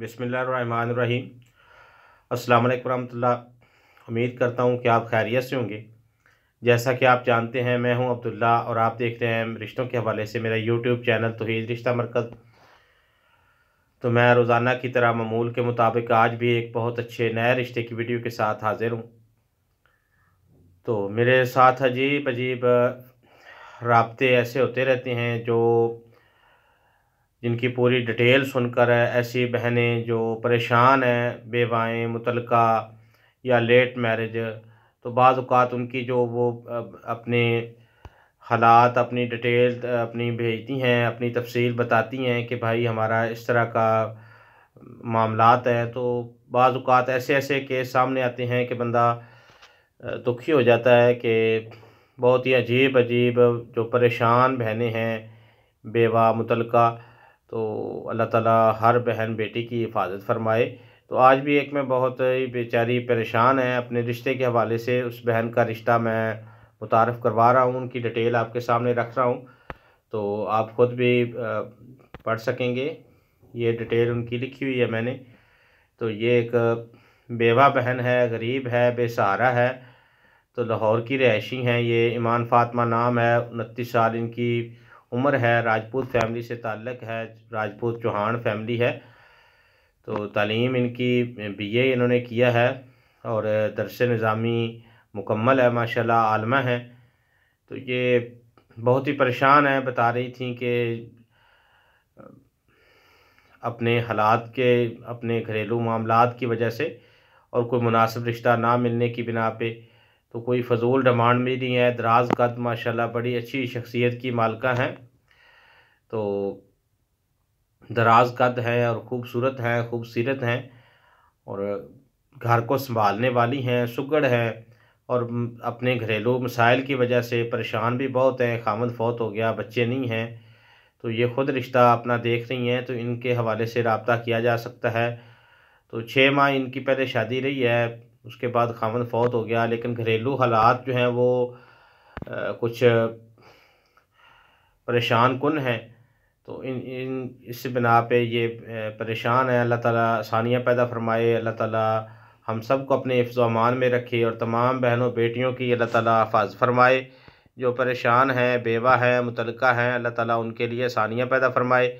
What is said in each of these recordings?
बिसमीम अस्सलाम वालेकुम उम्मीद करता हूँ कि आप खैरियत से होंगे जैसा कि आप जानते हैं मैं हूँ अब्दुल्ला और आप देख रहे हैं रिश्तों के हवाले से मेरा यूट्यूब चैनल ही रिश्ता मरकज़ तो मैं रोज़ाना की तरह ममूल के मुताबिक आज भी एक बहुत अच्छे नए रिश्ते की वीडियो के साथ हाज़िर हूँ तो मेरे साथ अजीब अजीब रबते ऐसे होते रहते हैं जो जिनकी पूरी डिटेल सुनकर ऐसी बहनें जो परेशान हैं बेवाएँ मुतलका या लेट मैरिज तो बाज़ात उनकी जो वो अपने हालात अपनी डिटेल अपनी भेजती हैं अपनी तफसील बताती हैं कि भाई हमारा इस तरह का मामला है तो बाज़ात ऐसे ऐसे केस सामने आते हैं कि बंदा दुखी हो जाता है कि बहुत ही अजीब अजीब जो परेशान बहनें हैं बेवा मुतलका तो अल्लाह ताला हर बहन बेटी की हिफाजत फरमाए तो आज भी एक मैं बहुत ही बेचारी परेशान है अपने रिश्ते के हवाले से उस बहन का रिश्ता मैं मुतारफ़ करवा रहा हूँ उनकी डिटेल आपके सामने रख रहा हूँ तो आप ख़ुद भी पढ़ सकेंगे ये डिटेल उनकी लिखी हुई है मैंने तो ये एक बेवा बहन है गरीब है बेसहारा है तो लाहौर की रहायशी हैं ये ईमान फातमा नाम है उनतीस साल इनकी उमर है राजपूत फैमिली से ताल्लक है राजपूत चौहान फैमिली है तो तालीम इनकी बी ए इन्होंने किया है और दरस निज़ामी मुकम्मल है माशाल्लाह आलमा है तो ये बहुत ही परेशान है बता रही थी कि अपने हालात के अपने घरेलू मामला की वजह से और कोई मुनासिब रिश्ता ना मिलने की बिना पे तो कोई फजूल डिमांड भी नहीं है दराज कद माशाल्लाह बड़ी अच्छी शख्सियत की मालका हैं तो दराज कद हैं और खूबसूरत हैं ख़ूबसूरत हैं और घर को संभालने वाली हैं सुगड़ हैं और अपने घरेलू मसाइल की वजह से परेशान भी बहुत हैं खामद फौत हो गया बच्चे नहीं हैं तो ये ख़ुद रिश्ता अपना देख रही हैं तो इनके हवाले से रबता किया जा सकता है तो छः माह इनकी पहले शादी रही है उसके बाद खामन फौत हो गया लेकिन घरेलू हालात जो हैं वो आ, कुछ परेशान कन हैं तो इन इन इस बिना पे ये परेशान है अल्लाह ताला आसानियाँ पैदा फरमाए अल्लाह ताला हम सबको अपने अमान में रखे और तमाम बहनों बेटियों की अल्लाह ताला हफाज फरमाए जो परेशान हैं बेवा हैं मुतलका हैं अल्लाह ताला उनके लिए आसानियाँ पैदा फरमाए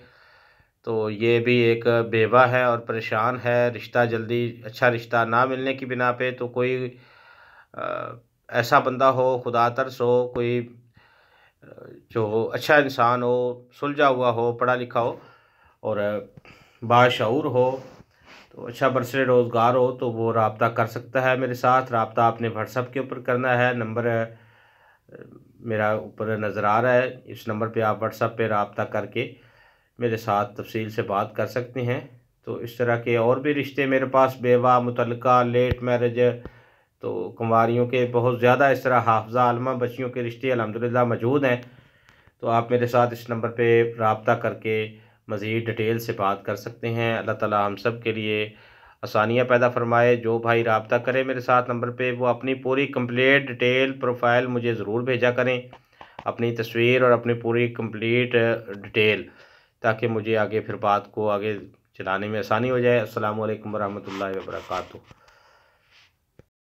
तो ये भी एक बेवा है और परेशान है रिश्ता जल्दी अच्छा रिश्ता ना मिलने की बिना पे तो कोई ऐसा बंदा हो खुदा तरस हो कोई जो अच्छा इंसान हो सुलझा हुआ हो पढ़ा लिखा हो और बाशूर हो तो अच्छा बरसरे रोज़गार हो तो वो रबता कर सकता है मेरे साथ रबता आपने व्हाट्सअप के ऊपर करना है नंबर मेरा ऊपर नज़र आ रहा है इस नंबर पे आप व्हाट्सअप पे रबता करके मेरे साथ तफसील से बात कर सकते हैं तो इस तरह के और भी रिश्ते मेरे पास बेवा मुतलका लेट मैरिज तो कंवारियों के बहुत ज़्यादा इस तरह हाफजा आलमा बच्चियों के रिश्ते अलहमदिल्ला मौजूद हैं तो आप मेरे साथ इस नंबर पर रबता करके मज़ीद डिटेल से बात कर सकते हैं अल्लाह ताली हम सब के लिए आसानियाँ पैदा फरमाए जो भाई रबता करें मेरे साथ नंबर पर वो अपनी पूरी कम्प्लीट डिटेल प्रोफाइल मुझे ज़रूर भेजा करें अपनी तस्वीर और अपनी पूरी कम्प्लीट डिटेल ताकि मुझे आगे फिर बात को आगे चलाने में आसानी हो जाए अल्लाम वरहमल वर्का